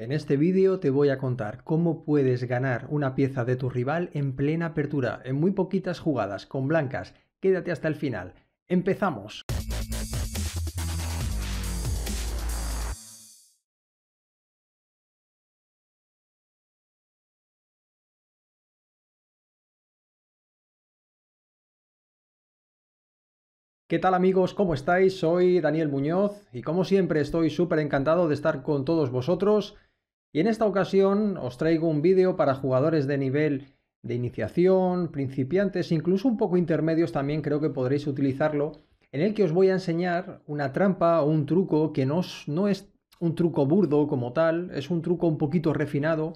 En este vídeo te voy a contar cómo puedes ganar una pieza de tu rival en plena apertura, en muy poquitas jugadas, con blancas. Quédate hasta el final. ¡Empezamos! ¿Qué tal amigos? ¿Cómo estáis? Soy Daniel Muñoz y como siempre estoy súper encantado de estar con todos vosotros y en esta ocasión os traigo un vídeo para jugadores de nivel de iniciación, principiantes, incluso un poco intermedios también creo que podréis utilizarlo, en el que os voy a enseñar una trampa o un truco que no, no es un truco burdo como tal, es un truco un poquito refinado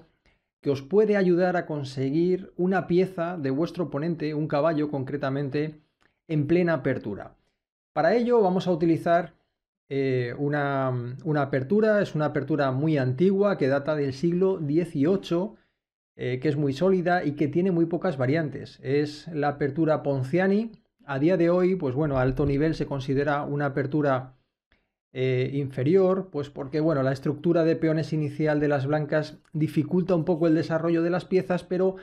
que os puede ayudar a conseguir una pieza de vuestro oponente, un caballo concretamente, en plena apertura. Para ello vamos a utilizar eh, mm, una, apertura, es una apertura muy antigua que data del siglo XVIII, eh, que es muy sólida y que tiene muy pocas variantes. Es la apertura Ponciani. A día de hoy, pues bueno, a alto nivel se considera una apertura eh, inferior, pues porque bueno, la estructura de peones inicial de las blancas dificulta un poco el desarrollo de las piezas, pero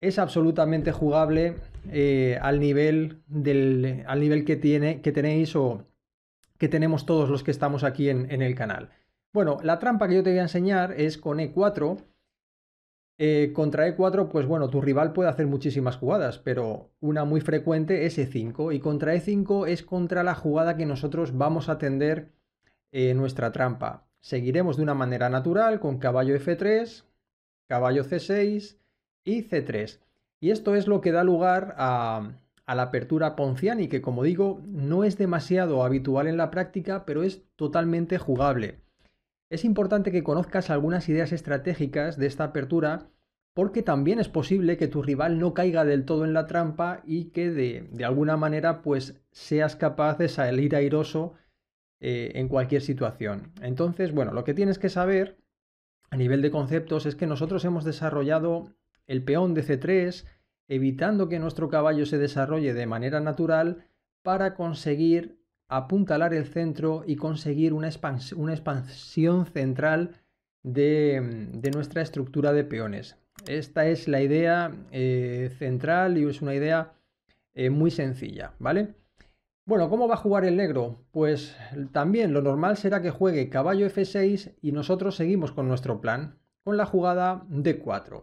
es absolutamente jugable al nivel del al nivel que tiene que tenéis o que tenemos todos los que estamos aquí en, el canal. Bueno, la trampa que yo te voy a enseñar es con E4. Eh, contra E4, pues bueno, tu rival puede hacer muchísimas jugadas, pero una muy frecuente es E5. Y contra E5 es contra la jugada que nosotros vamos a tender eh, nuestra trampa. Seguiremos de una manera natural con caballo F3, caballo C6 y C3. Y esto es lo que da lugar a, a la apertura Ponciani, que como digo, no es demasiado habitual en la práctica, pero es totalmente jugable. Es importante que conozcas algunas ideas estratégicas de esta apertura porque también es posible que tu rival no caiga del todo en la trampa y que de, alguna manera pues seas capaz de salir airoso eh, en cualquier situación. Entonces, bueno, lo que tienes que saber a nivel de conceptos es que nosotros hemos desarrollado el peón de C3, evitando que nuestro caballo se desarrolle de manera natural para conseguir apuntalar el centro y conseguir una, expansión central mm, de, nuestra estructura de peones. Esta es la idea eh, central y es una idea eh, muy sencilla, ¿vale? Bueno, ¿cómo va a jugar el negro? Pues también lo normal será que juegue caballo f6 y nosotros seguimos con nuestro plan, con la jugada d4.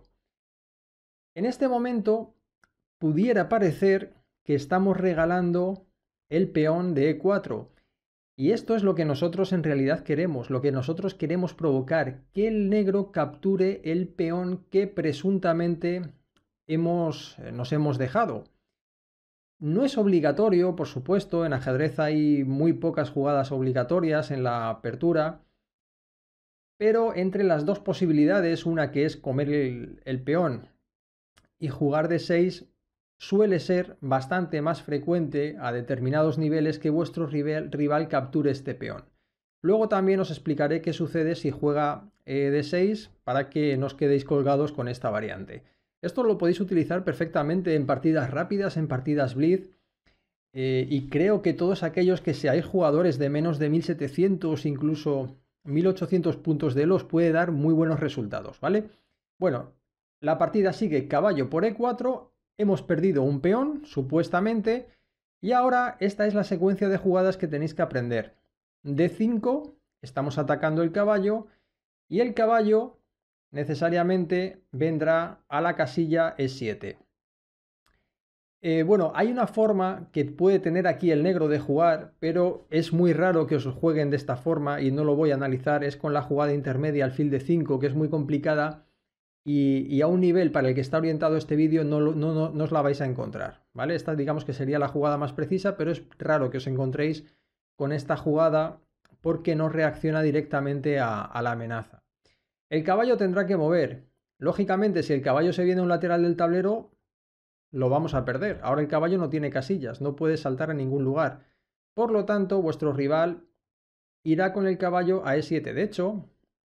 En este momento pudiera parecer que estamos regalando el peón de E4. Y esto es lo que nosotros en realidad queremos, lo que nosotros queremos provocar, que el negro capture el peón que presuntamente hemos, eh, nos hemos dejado. No es obligatorio, por supuesto, en ajedrez hay muy pocas jugadas obligatorias en la apertura, pero entre las dos posibilidades, una que es comer el peón y jugar de 6 suele ser bastante más frecuente a determinados niveles que vuestro rival, capture este peón. Luego también os explicaré qué sucede si juega eh, de 6 para que no os quedéis colgados con esta variante. Esto lo podéis utilizar perfectamente en partidas rápidas, en partidas blitz, eh, y creo que todos aquellos que seáis jugadores de menos de 1700, incluso 1800 puntos de los, puede dar muy buenos resultados, ¿vale? Bueno, la partida sigue caballo por e4, hemos perdido un peón, supuestamente, y ahora esta es la secuencia de jugadas que tenéis que aprender. D5, estamos atacando el caballo, y el caballo necesariamente vendrá a la casilla E7. Eh, bueno, hay una forma que puede tener aquí el negro de jugar, pero es muy raro que os jueguen de esta forma y no lo voy a analizar, es con la jugada intermedia al fil de 5, que es muy complicada y, a un nivel para el que está orientado este vídeo no, os la vais a encontrar, ¿vale? Esta digamos que sería la jugada más precisa, pero es raro que os encontréis con esta jugada porque no reacciona directamente a, a la amenaza. El caballo tendrá que mover. Lógicamente, si el caballo se viene a un lateral del tablero, lo vamos a perder. Ahora el caballo no tiene casillas, no puede saltar a ningún lugar. Por lo tanto, vuestro rival irá con el caballo a E7. De hecho,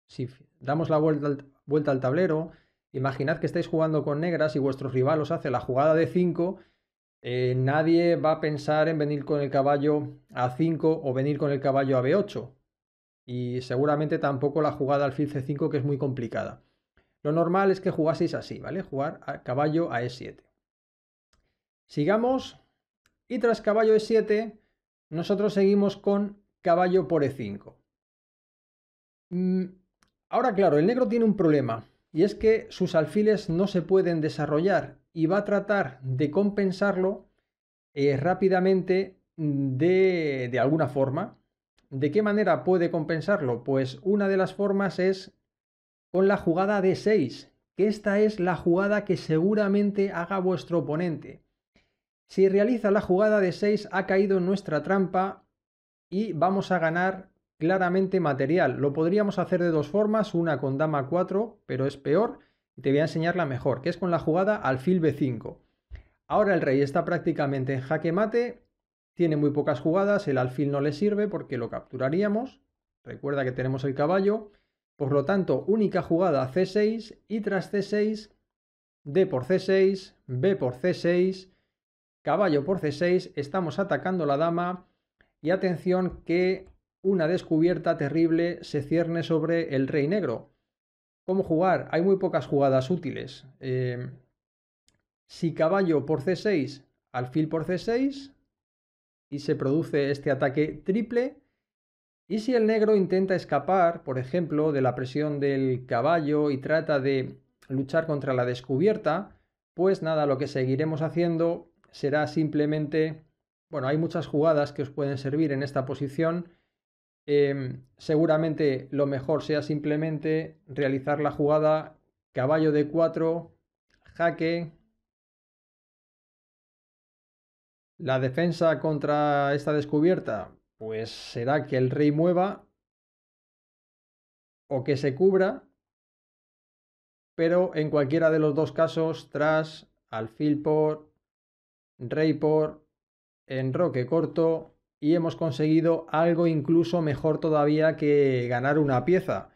si damos la vuelta al, tablero, imaginad que estáis jugando con negras y vuestros rival os hace la jugada de 5 eh, nadie va a pensar en venir con el caballo a 5 o venir con el caballo a b8. Y seguramente tampoco la jugada alfil c5 que es muy complicada. Lo normal es que jugaseis así, ¿vale? Jugar a caballo a e7. Sigamos. Y tras caballo e7, nosotros seguimos con caballo por e5. Ahora claro, el negro tiene un problema y es que sus alfiles no se pueden desarrollar y va a tratar de compensarlo eh, rápidamente mm, de, de alguna forma. ¿De qué manera puede compensarlo? Pues una de las formas es con la jugada de 6, que esta es la jugada que seguramente haga vuestro oponente. Si realiza la jugada de 6 ha caído en nuestra trampa y vamos a ganar claramente material. Lo podríamos hacer de dos formas, una con dama 4, pero es peor, y te voy a enseñar la mejor, que es con la jugada alfil b5. Ahora el rey está prácticamente en jaque mate, tiene muy pocas jugadas, el alfil no le sirve porque lo capturaríamos, recuerda que tenemos el caballo, por lo tanto única jugada c6 y tras c6, d por c6, b por c6, caballo por c6, estamos atacando la dama y atención que una descubierta terrible se cierne sobre el rey negro. ¿Cómo jugar? Hay muy pocas jugadas útiles. Em, si caballo por c6, alfil por c6, y se produce este ataque triple, y si el negro intenta escapar, por ejemplo, de la presión del caballo y trata de luchar contra la descubierta, pues nada, lo que seguiremos haciendo será simplemente... Bueno, hay muchas jugadas que os pueden servir en esta posición, Em, seguramente lo mejor sea simplemente realizar la jugada caballo de 4, jaque. La defensa contra esta descubierta, pues será que el rey mueva o que se cubra, pero en cualquiera de los dos casos, tras, alfil por, rey por, enroque corto, y hemos conseguido algo incluso mejor todavía que ganar una pieza.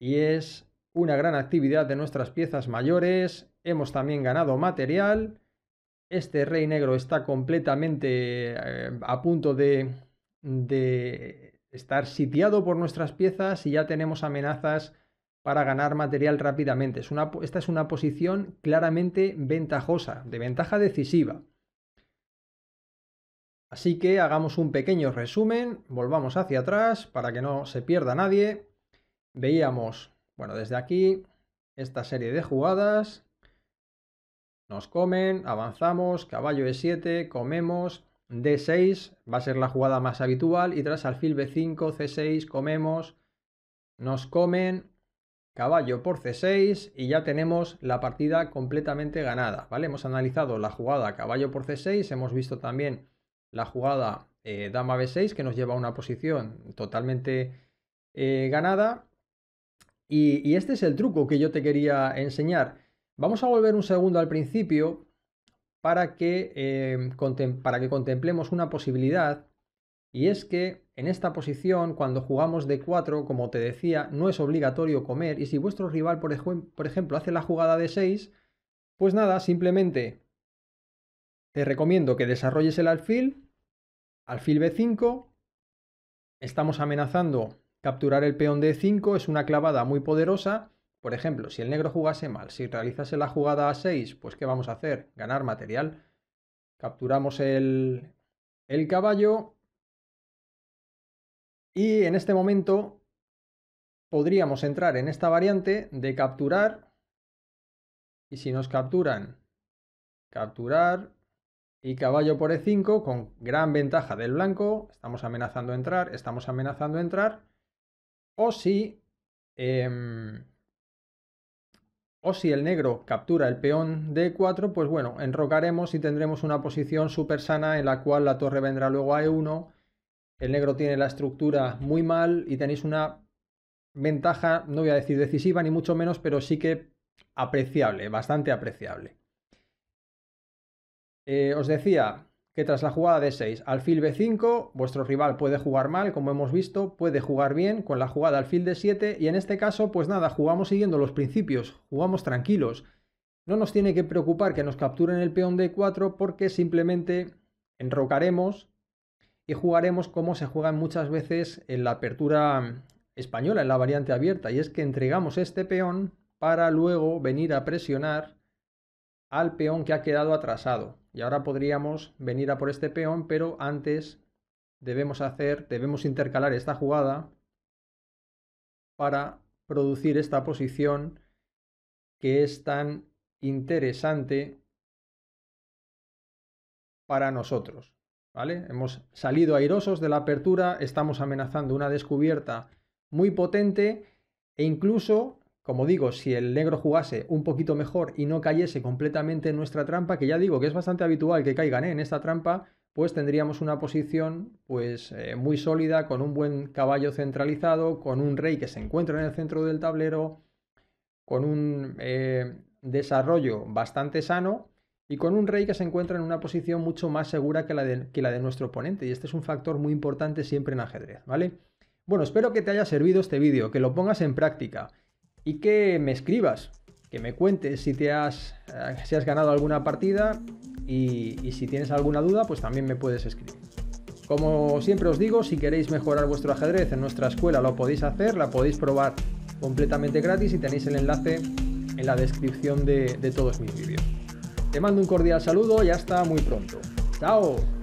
Y es una gran actividad de nuestras piezas mayores, hemos también ganado material, este rey negro está completamente eh, a punto de, de estar sitiado por nuestras piezas y ya tenemos amenazas para ganar material rápidamente. Es una, esta es una posición claramente ventajosa, de ventaja decisiva. Así que hagamos un pequeño resumen, volvamos hacia atrás para que no se pierda nadie. Veíamos, bueno, desde aquí esta serie de jugadas. Nos comen, avanzamos, caballo E7, comemos, D6 va a ser la jugada más habitual y tras alfil B5, C6, comemos, nos comen, caballo por C6 y ya tenemos la partida completamente ganada, ¿vale? Hemos analizado la jugada caballo por C6, hemos visto también la jugada eh, dama b6 que nos lleva a una posición totalmente eh, ganada. Y, este es el truco que yo te quería enseñar. Vamos a volver un segundo al principio para que, eh, para que contemplemos una posibilidad. Y es que en esta posición, cuando jugamos de 4, como te decía, no es obligatorio comer. Y si vuestro rival, por, por ejemplo, hace la jugada de 6, pues nada, simplemente te recomiendo que desarrolles el alfil, alfil B5, estamos amenazando capturar el peón D5, es una clavada muy poderosa, por ejemplo, si el negro jugase mal, si realizase la jugada A6, pues ¿qué vamos a hacer? Ganar material. Capturamos el, el caballo y en este momento podríamos entrar en esta variante de capturar y si nos capturan, capturar, y caballo por e5 con gran ventaja del blanco. Estamos amenazando a entrar, estamos amenazando a entrar. O si, em, o si el negro captura el peón de e 4 pues bueno, enrocaremos y tendremos una posición súper sana en la cual la torre vendrá luego a e1. El negro tiene la estructura muy mal y tenéis una ventaja, no voy a decir decisiva ni mucho menos, pero sí que apreciable, bastante apreciable. Eh, os decía que tras la jugada de 6, fil b5, vuestro rival puede jugar mal, como hemos visto, puede jugar bien con la jugada al alfil de 7 y en este caso, pues nada, jugamos siguiendo los principios, jugamos tranquilos. No nos tiene que preocupar que nos capturen el peón d4 porque simplemente enrocaremos y jugaremos como se juega muchas veces en la apertura española, en la variante abierta, y es que entregamos este peón para luego venir a presionar al peón que ha quedado atrasado. Y ahora podríamos venir a por este peón, pero antes debemos hacer, debemos intercalar esta jugada para producir esta posición que es tan interesante para nosotros. ¿Vale? Hemos salido airosos de la apertura, estamos amenazando una descubierta muy potente e incluso como digo, si el negro jugase un poquito mejor y no cayese completamente en nuestra trampa, que ya digo que es bastante habitual que caigan ¿eh? en esta trampa, pues tendríamos una posición pues eh, muy sólida, con un buen caballo centralizado, con un rey que se encuentra en el centro del tablero, con un eh, desarrollo bastante sano y con un rey que se encuentra en una posición mucho más segura que la, de, que la de nuestro oponente. Y este es un factor muy importante siempre en ajedrez, ¿vale? Bueno, espero que te haya servido este vídeo, que lo pongas en práctica y que me escribas, que me cuentes si te has, eh, has ganado alguna partida y, si tienes alguna duda, pues también me puedes escribir. Como siempre os digo, si queréis mejorar vuestro ajedrez en nuestra escuela lo podéis hacer, la podéis probar completamente gratis y tenéis el enlace en la descripción de, de todos mis vídeos. Te mando un cordial saludo y hasta muy pronto. ¡Chao!